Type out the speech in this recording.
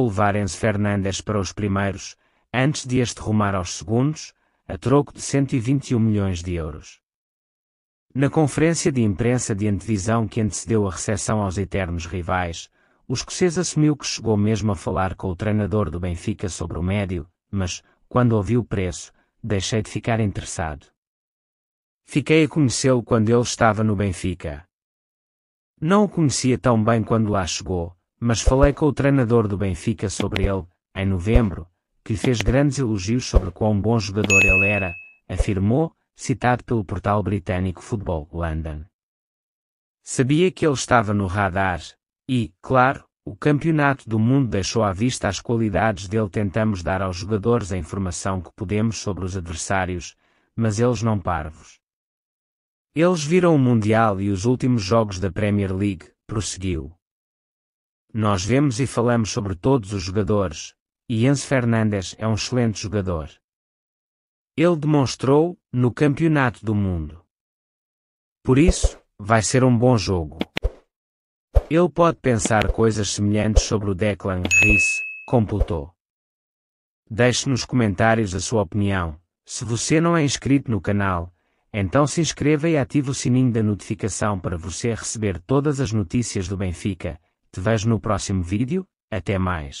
levarem-se Fernandes para os primeiros, antes de este rumar aos segundos, a troco de 121 milhões de euros. Na conferência de imprensa de antevisão que antecedeu a recepção aos eternos rivais, o escocês assumiu que chegou mesmo a falar com o treinador do Benfica sobre o médio, mas, quando ouvi o preço, deixei de ficar interessado. Fiquei a conhecê-lo quando ele estava no Benfica. Não o conhecia tão bem quando lá chegou, mas falei com o treinador do Benfica sobre ele, em novembro, que fez grandes elogios sobre quão bom jogador ele era, afirmou, citado pelo portal britânico Football London. Sabia que ele estava no radar, e, claro, o Campeonato do Mundo deixou à vista as qualidades dele. Tentamos dar aos jogadores a informação que podemos sobre os adversários, mas eles não parvos. Eles viram o Mundial e os últimos jogos da Premier League, prosseguiu. Nós vemos e falamos sobre todos os jogadores, e Enzo Fernandes é um excelente jogador. Ele demonstrou no Campeonato do Mundo. Por isso, vai ser um bom jogo. Ele pode pensar coisas semelhantes sobre o Declan Rice, completou. Deixe nos comentários a sua opinião. Se você não é inscrito no canal, então se inscreva e ative o sininho da notificação para você receber todas as notícias do Benfica te vejo no próximo vídeo, até mais.